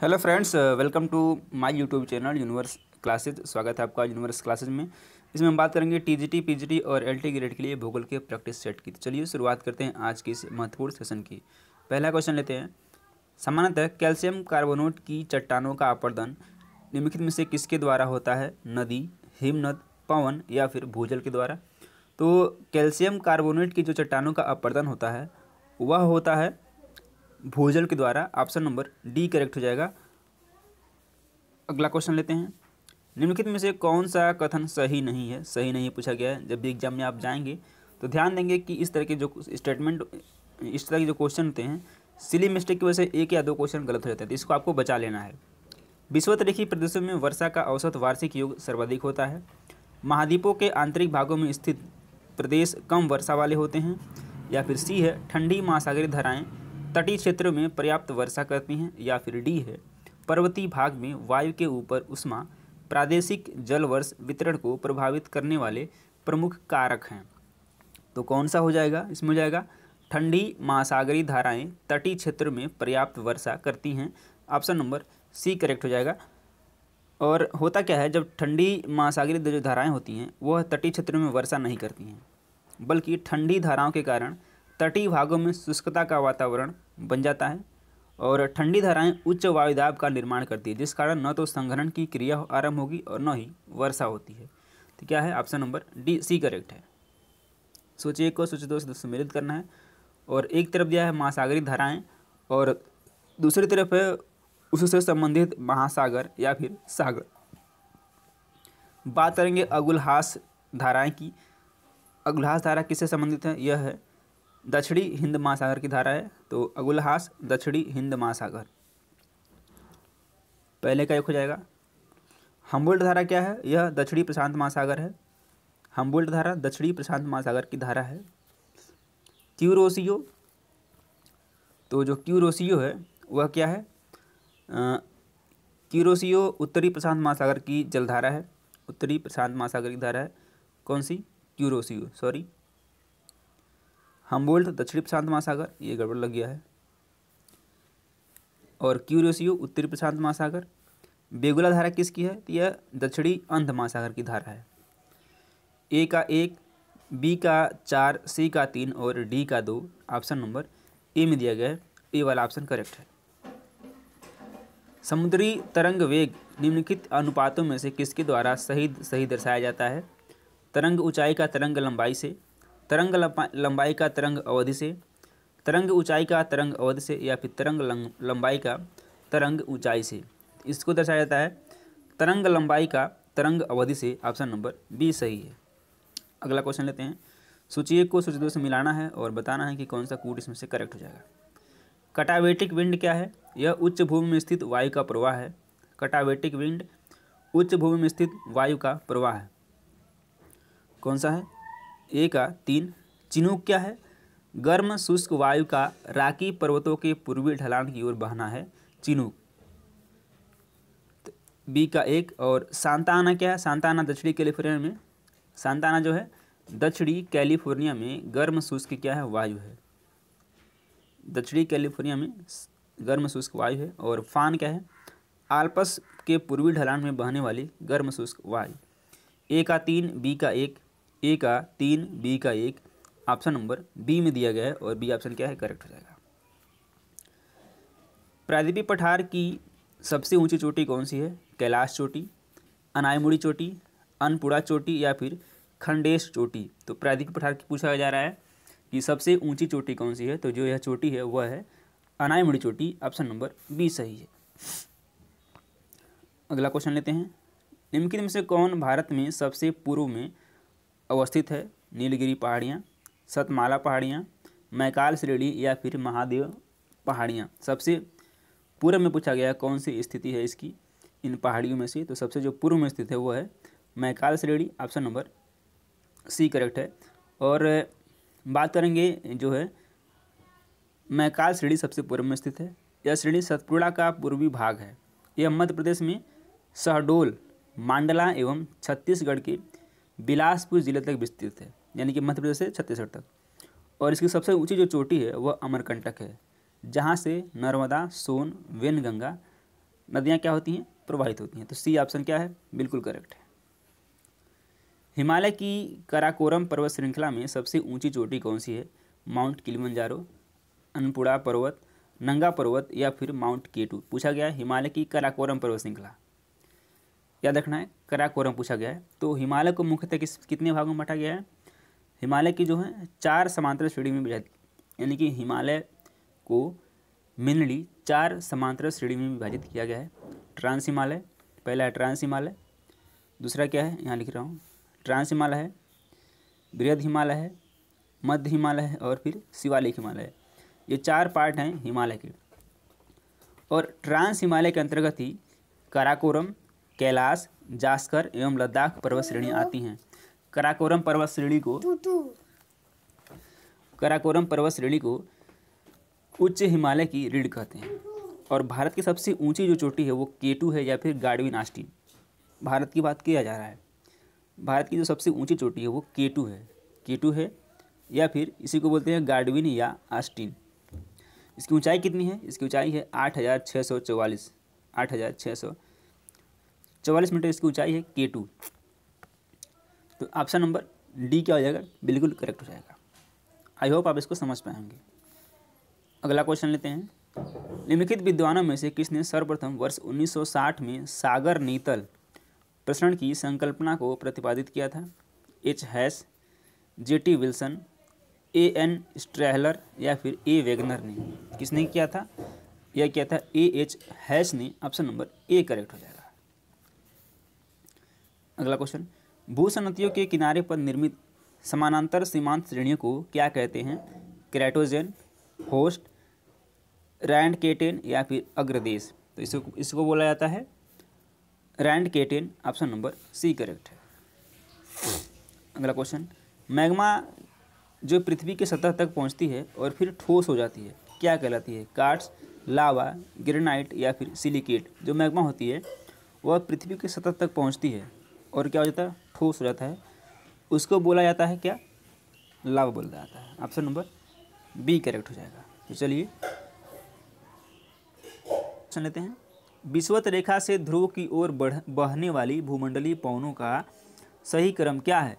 hello friends welcome to my YouTube channel universe classes स्वागत है आपका यूनिवर्स क्लासेज में इसमें हम बात करेंगे टीजीटी पीजीटी और एलटी ग्रेड के लिए भूगोल के प्रैक्टिस सेट की तो चलिए शुरुआत करते हैं आज के इस महत्वपूर्ण सेशन की पहला क्वेश्चन लेते हैं सामान्यतः कैल्शियम कार्बोनेट की चट्टानों का अपर्दन निम्नलिखित में से किसके द्वारा होता है नदी हिमनद पवन या फिर भूजल के द्वारा तो कैल्शियम कार्बोनेट की जो चट्टानों का अपर्दन होता है वह होता है भोजल के द्वारा ऑप्शन नंबर डी करेक्ट हो जाएगा अगला क्वेश्चन लेते हैं निम्नलिखित में से कौन सा कथन सही नहीं है सही नहीं पूछा गया है जब भी एग्जाम में आप जाएंगे तो ध्यान देंगे कि इस तरह के जो स्टेटमेंट इस तरह के जो क्वेश्चन होते हैं सिली मिस्टेक की वजह से एक या दो क्वेश्चन गलत हो जाते हैं तो इसको आपको बचा लेना है रेखी प्रदेशों में वर्षा का औसत वार्षिक योग सर्वाधिक होता है महाद्वीपों के आंतरिक भागों में स्थित प्रदेश कम वर्षा वाले होते हैं या फिर सी है ठंडी महासागरी धाराएँ तटीय क्षेत्र में पर्याप्त वर्षा करती हैं या फिर डी है पर्वतीय भाग में वायु के ऊपर उष्मा प्रादेशिक जलवर्ष वितरण को प्रभावित करने वाले प्रमुख कारक हैं तो कौन सा हो जाएगा इसमें हो जाएगा ठंडी महासागरीय धाराएं तटीय क्षेत्र में पर्याप्त वर्षा करती हैं ऑप्शन नंबर सी करेक्ट हो जाएगा और होता क्या है जब ठंडी महासागरीय जो धाराएं होती हैं वह तटीय क्षेत्र में वर्षा नहीं करती हैं बल्कि ठंडी धाराओं के कारण तटीय भागों में शुष्कता का वातावरण बन जाता है और ठंडी धाराएं उच्च वायुदाब का निर्माण करती है जिस कारण न तो संघनन की क्रिया आरंभ होगी और न ही वर्षा होती है तो क्या है option number D C correct है सोच एक को सोच दो से सम्मिलित करना है और एक तरफ दिया है महासागरी धाराएं और दूसरी तरफ है उससे संबंधित महासागर या फिर सागर बात करेंगे अगुलहास धाराएँ की अगुलहास धारा किससे संबंधित है यह है दक्षिणी हिंद महासागर की धारा है तो अगुलहास दक्षिणी हिंद महासागर पहले का एक हो जाएगा हम्बुल्ट धारा क्या है यह दक्षिणी प्रशांत महासागर है हम्बुल्ट धारा दक्षिणी प्रशांत महासागर की धारा है क्यूरोसियो तो जो क्यूरोसियो है वह क्या है क्यूरोसियो उत्तरी प्रशांत महासागर की जलधारा है उत्तरी प्रशांत महासागर की धारा है कौन सी क्यूरोसियो सॉरी हम बोल तो दक्षिणी प्रशांत महासागर ये गड़बड़ लग गया है और क्यूरियोसियो उत्तरी प्रशांत महासागर बेगुला धारा किसकी है तो यह दक्षिणी अंध महासागर की धारा है ए का एक बी का चार सी का तीन और डी का दो ऑप्शन नंबर ए में दिया गया है ए वाला ऑप्शन करेक्ट है समुद्री तरंग वेग निम्नलिखित अनुपातों में से किसके द्वारा सही सही दर्शाया जाता है तरंग ऊंचाई का तरंग लंबाई से तरंग लंबाई का तरंग अवधि से तरंग ऊंचाई का तरंग अवधि से या फिर तरंग लंबाई का तरंग ऊंचाई से इसको दर्शाया जाता है तरंग लंबाई का तरंग अवधि से ऑप्शन नंबर बी सही है अगला क्वेश्चन लेते हैं सूची एक को सूची दो से मिलाना है और बताना है कि कौन सा कूट इसमें से करेक्ट हो जाएगा कटावेटिक विंड क्या है यह उच्च भूमि में स्थित वायु का प्रवाह है कटावेटिक विंड उच्च भूमि में स्थित वायु का प्रवाह है कौन सा है ए का तीन चिनूक क्या है गर्म शुष्क वायु का राकी पर्वतों के पूर्वी ढलान की ओर बहना है चिनूक बी का एक और सांताना क्या है सांताना दक्षिणी कैलिफोर्निया में सांताना जो है दक्षिणी कैलिफोर्निया में गर्म शुष्क क्या है वायु है दक्षिणी कैलिफोर्निया में गर्म शुष्क वायु है और फान क्या है आल्पस के पूर्वी ढलान में बहने वाली गर्म शुष्क वायु ए का तीन बी का एक ए का तीन बी का एक ऑप्शन नंबर बी में दिया गया है और बी ऑप्शन क्या है करेक्ट हो जाएगा प्रादीपी पठार की सबसे ऊंची चोटी कौन सी है कैलाश चोटी अनायमुड़ी चोटी अनपुड़ा चोटी या फिर खंडेश चोटी तो प्रादीपी पठार की पूछा जा रहा है कि सबसे ऊंची चोटी कौन सी है तो जो यह चोटी है वह है अनायमुड़ी चोटी ऑप्शन नंबर बी सही है अगला क्वेश्चन लेते हैं निम्नलिखित में से कौन भारत में सबसे पूर्व में अवस्थित है नीलगिरी पहाड़ियाँ सतमाला पहाड़ियाँ मैकाल श्रेणी या फिर महादेव पहाड़ियाँ सबसे पूर्व में पूछा गया कौन सी स्थिति है इसकी इन पहाड़ियों में से तो सबसे जो पूर्व में स्थित है वो है मैकाल श्रेणी ऑप्शन नंबर सी करेक्ट है और बात करेंगे जो है मैकाल श्रेणी सबसे पूर्व में स्थित है यह श्रेणी सतपुड़ा का पूर्वी भाग है यह मध्य प्रदेश में शहडोल मांडला एवं छत्तीसगढ़ के बिलासपुर ज़िले तक विस्तृत है यानी कि मध्य प्रदेश से छत्तीसगढ़ तक और इसकी सबसे ऊंची जो चोटी है वह अमरकंटक है जहाँ से नर्मदा सोन गंगा नदियाँ क्या होती हैं प्रवाहित होती हैं तो सी ऑप्शन क्या है बिल्कुल करेक्ट है हिमालय की कराकोरम पर्वत श्रृंखला में सबसे ऊंची चोटी कौन सी है माउंट किलिमंजारो अन्नपुड़ा पर्वत नंगा पर्वत या फिर माउंट केटू पूछा गया हिमालय की कराकोरम पर्वत श्रृंखला याद रखना है कराकोरम पूछा गया है तो हिमालय को मुख्यतः किस कितने भागों में बांटा गया है हिमालय की जो है चार समांतर श्रेणी में विभाजित यानी कि हिमालय को मिनली चार समांतर श्रेणी में विभाजित किया गया है ट्रांस हिमालय पहला है ट्रांस हिमालय दूसरा क्या है यहाँ लिख रहा हूँ ट्रांस हिमालय है बृहद हिमालय है मध्य हिमालय है और फिर शिवालिक हिमालय है ये चार पार्ट हैं हिमालय के और ट्रांस हिमालय के अंतर्गत ही काराकोरम कैलाश जास्कर एवं लद्दाख पर्वत श्रेणी आती हैं कराकोरम पर्वत श्रेणी को कराकोरम पर्वत श्रेणी को उच्च हिमालय की रीढ़ कहते हैं और भारत की सबसे ऊंची जो चोटी है वो केटू है या फिर गाडवी आष्टी भारत की बात किया जा रहा है भारत की जो सबसे ऊंची चोटी है वो केटू है केटू है या फिर इसी को बोलते हैं गाडविन या आस्टिन इसकी ऊंचाई कितनी है इसकी ऊंचाई है आठ हज़ार छः सौ चौवालीस आठ हज़ार छः सौ चौवालीस मीटर इसकी ऊंचाई है के टू तो ऑप्शन नंबर डी क्या हो जाएगा बिल्कुल करेक्ट हो जाएगा आई होप आप इसको समझ पाएंगे अगला क्वेश्चन लेते हैं निम्नलिखित विद्वानों में से किसने सर्वप्रथम वर्ष 1960 में सागर नीतल प्रसरण की संकल्पना को प्रतिपादित किया था H Hess J T Wilson A N Strahler या फिर ए वेगनर ने किसने किया था यह किया था ए एच हैश ने ऑप्शन नंबर ए करेक्ट हो जाएगा अगला क्वेश्चन सन्नतियों के किनारे पर निर्मित समानांतर सीमांत श्रेणियों को क्या कहते हैं क्रैटोजेन होस्ट रैंड केटेन या फिर अग्रदेश तो इसको इसको बोला जाता है रैंड केटेन ऑप्शन नंबर सी करेक्ट है अगला क्वेश्चन मैग्मा जो पृथ्वी के सतह तक पहुंचती है और फिर ठोस हो जाती है क्या कहलाती है काट्स लावा ग्रेनाइट या फिर सिलिकेट जो मैग्मा होती है वह पृथ्वी के सतह तक पहुंचती है और क्या हो जाता है ठोस हो जाता है उसको बोला जाता है क्या लाभ बोला जाता है ऑप्शन नंबर बी करेक्ट हो जाएगा तो चलिए सुन लेते हैं विश्वत रेखा से ध्रुव की ओर बढ़ बहने वाली भूमंडलीय पवनों का सही क्रम क्या है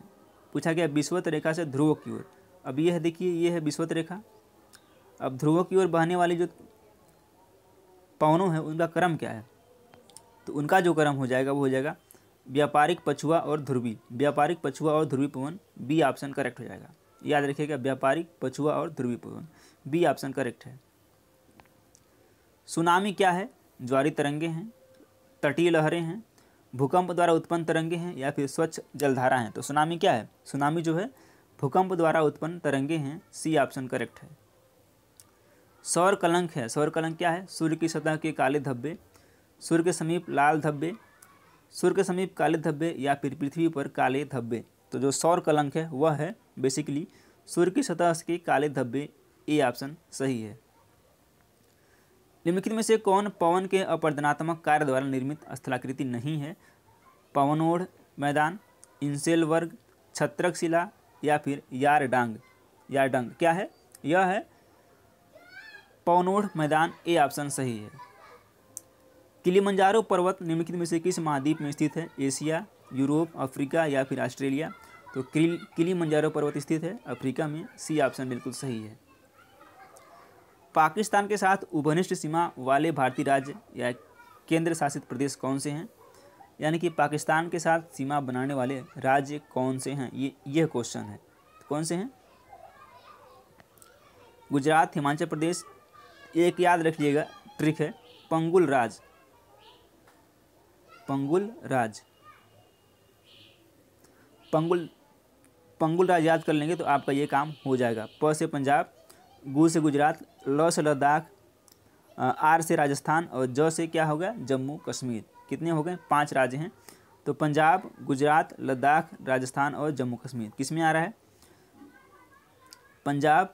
पूछा गया विश्वत रेखा से ध्रुव की ओर अब यह देखिए ये है विश्वत रेखा अब ध्रुवों की ओर बहने वाली जो पवनों हैं उनका क्रम क्या है तो उनका जो क्रम हो जाएगा वो हो जाएगा व्यापारिक पछुआ और ध्रुवी व्यापारिक पछुआ और ध्रुवी पवन बी ऑप्शन करेक्ट हो जाएगा याद रखिएगा व्यापारिक पछुआ और ध्रुवी पवन बी ऑप्शन करेक्ट है सुनामी क्या है ज्वारी तरंगे हैं तटीय लहरें हैं भूकंप द्वारा उत्पन्न तरंगे हैं या फिर स्वच्छ जलधारा हैं तो सुनामी क्या है सुनामी जो है भूकंप द्वारा उत्पन्न तरंगे हैं सी ऑप्शन करेक्ट है सौर कलंक है सौर कलंक क्या है सूर्य की सतह के काले धब्बे सूर्य के समीप लाल धब्बे सूर्य के समीप काले धब्बे या फिर पृथ्वी पर काले धब्बे तो जो सौर कलंक है वह है बेसिकली सूर्य की सतह के काले धब्बे ए ऑप्शन सही है निम्नलिखित में से कौन पवन के अपर्दनात्मक कार्य द्वारा निर्मित स्थलाकृति नहीं है पवनोढ़ मैदान इंसेल वर्ग छत्रक शिला या फिर यार डांग यार डांग क्या है यह है पवनोढ़ मैदान ए ऑप्शन सही है किलीमंजारो पर्वत निम्नलिखित में से किस महाद्वीप में स्थित है एशिया यूरोप अफ्रीका या फिर ऑस्ट्रेलिया तो किली किलीमंजारो पर्वत स्थित है अफ्रीका में सी ऑप्शन बिल्कुल सही है पाकिस्तान के साथ उभनिष्ठ सीमा वाले भारतीय राज्य या केंद्र शासित प्रदेश कौन से हैं यानी कि पाकिस्तान के साथ सीमा बनाने वाले राज्य कौन से हैं ये यह क्वेश्चन है कौन से हैं गुजरात हिमाचल प्रदेश एक याद रखिएगा ट्रिक है पंगुल राज पंगुल राज पंगुल पंगुल राज याद कर लेंगे तो आपका ये काम हो जाएगा प से पंजाब गु से गुजरात ल से लद्दाख आर से राजस्थान और ज से क्या हो गया जम्मू कश्मीर कितने हो गए पांच राज्य हैं तो पंजाब गुजरात लद्दाख राजस्थान और जम्मू कश्मीर किस में आ रहा है पंजाब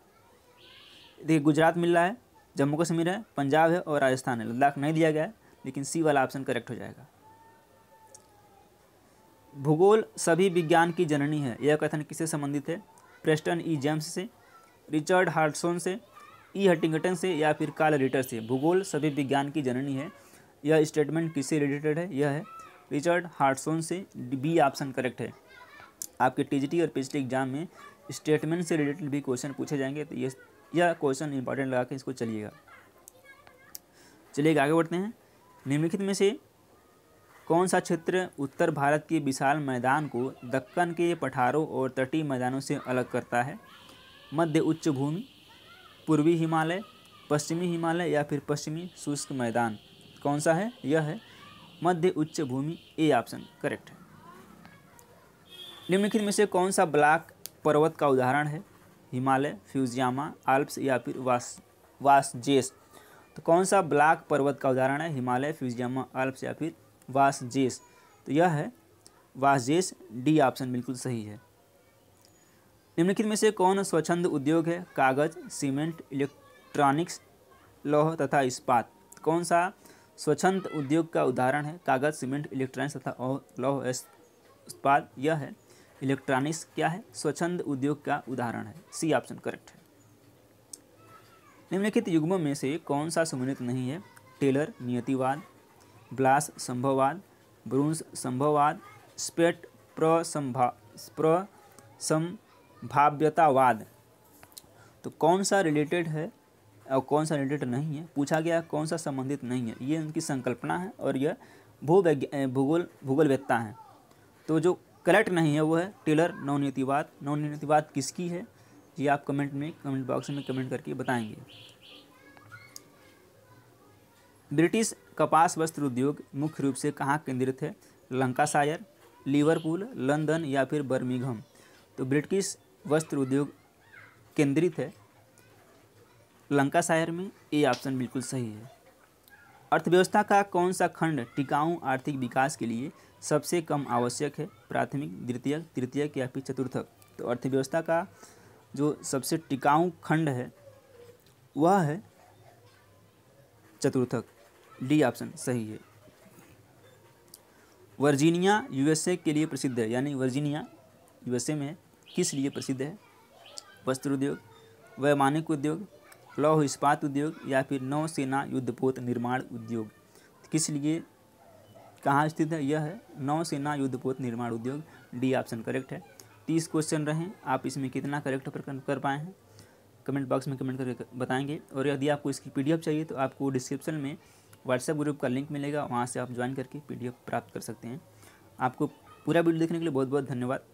देखिए गुजरात मिल रहा है जम्मू कश्मीर है पंजाब है और राजस्थान है लद्दाख नहीं दिया गया है लेकिन सी वाला ऑप्शन करेक्ट हो जाएगा भूगोल सभी विज्ञान की जननी है यह कथन किससे संबंधित है प्रेस्टन ई जेम्स से रिचर्ड हार्डसोन से ई हटिंगटन से या फिर काल रिटर से भूगोल सभी विज्ञान की जननी है यह स्टेटमेंट किससे रिलेटेड है यह है रिचर्ड हार्डसोन से बी ऑप्शन करेक्ट है आपके टीजीटी और पीजीटी एग्जाम में स्टेटमेंट से रिलेटेड भी क्वेश्चन पूछे जाएंगे तो ये यह क्वेश्चन इंपॉर्टेंट लगा के इसको चलिएगा चलिए आगे बढ़ते हैं निम्नलिखित में से कौन सा क्षेत्र उत्तर भारत के विशाल मैदान को दक्कन के पठारों और तटीय मैदानों से अलग करता है मध्य उच्च भूमि पूर्वी हिमालय पश्चिमी हिमालय या फिर पश्चिमी शुष्क मैदान कौन सा है यह है मध्य उच्च भूमि ए ऑप्शन करेक्ट है निम्नलिखित में से कौन सा ब्लॉक पर्वत का उदाहरण है हिमालय फ्यूजियामा आल्प्स या फिर वास वासजेस तो कौन सा ब्लॉक पर्वत का उदाहरण है हिमालय फ्यूजियामा आल्प्स या फिर वासजेस तो यह है वासजेस डी ऑप्शन बिल्कुल सही है निम्नलिखित में से कौन स्वच्छंद उद्योग है कागज सीमेंट इलेक्ट्रॉनिक्स लौह तथा इस्पात कौन सा स्वच्छंद उद्योग का उदाहरण है कागज सीमेंट इलेक्ट्रॉनिक्स तथा लौह इस्पात यह है इलेक्ट्रॉनिक्स क्या है स्वच्छंद उद्योग का उदाहरण है सी ऑप्शन करेक्ट है निम्नलिखित युग्मों में से कौन सा सम्मिलित नहीं है टेलर नियतिवाद ब्लास संभववाद ब्रूंस संभववाद स्पेट प्रसंभा प्रसंभाव्यतावाद तो कौन सा रिलेटेड है और कौन सा रिलेटेड नहीं है पूछा गया कौन सा संबंधित नहीं है ये उनकी संकल्पना है और यह भूवैज्ञ भूगोल भूगोलवेत्ता है तो जो करेक्ट नहीं है वो है टेलर नवनीतिवाद नवनीतिवाद किसकी है ये आप कमेंट में कमेंट बॉक्स में कमेंट करके बताएंगे ब्रिटिश कपास वस्त्र उद्योग मुख्य रूप से कहाँ केंद्रित है लंकाशायर लिवरपूल लंदन या फिर बर्मिंगहम तो ब्रिटिश वस्त्र उद्योग केंद्रित है लंकाशायर में ये ऑप्शन बिल्कुल सही है अर्थव्यवस्था का कौन सा खंड टिकाऊ आर्थिक विकास के लिए सबसे कम आवश्यक है प्राथमिक द्वितीय तृतीय या फिर चतुर्थक तो अर्थव्यवस्था का जो सबसे टिकाऊ खंड है वह है चतुर्थक डी ऑप्शन सही है वर्जीनिया यूएसए के लिए प्रसिद्ध है यानी वर्जीनिया यूएसए में किस लिए प्रसिद्ध है वस्त्र उद्योग वैमानिक उद्योग लौह इस्पात उद्योग या फिर नौसेना युद्धपोत निर्माण उद्योग किस लिए कहाँ स्थित है यह है नौसेना युद्धपोत निर्माण उद्योग डी ऑप्शन करेक्ट है तीस क्वेश्चन रहे आप इसमें कितना करेक्ट कर पाए हैं कमेंट बॉक्स में कमेंट करके बताएंगे और यदि आपको इसकी पीडीएफ चाहिए तो आपको डिस्क्रिप्शन में व्हाट्सएप ग्रुप का लिंक मिलेगा वहाँ से आप ज्वाइन करके पी प्राप्त कर सकते हैं आपको पूरा वीडियो देखने के लिए बहुत बहुत धन्यवाद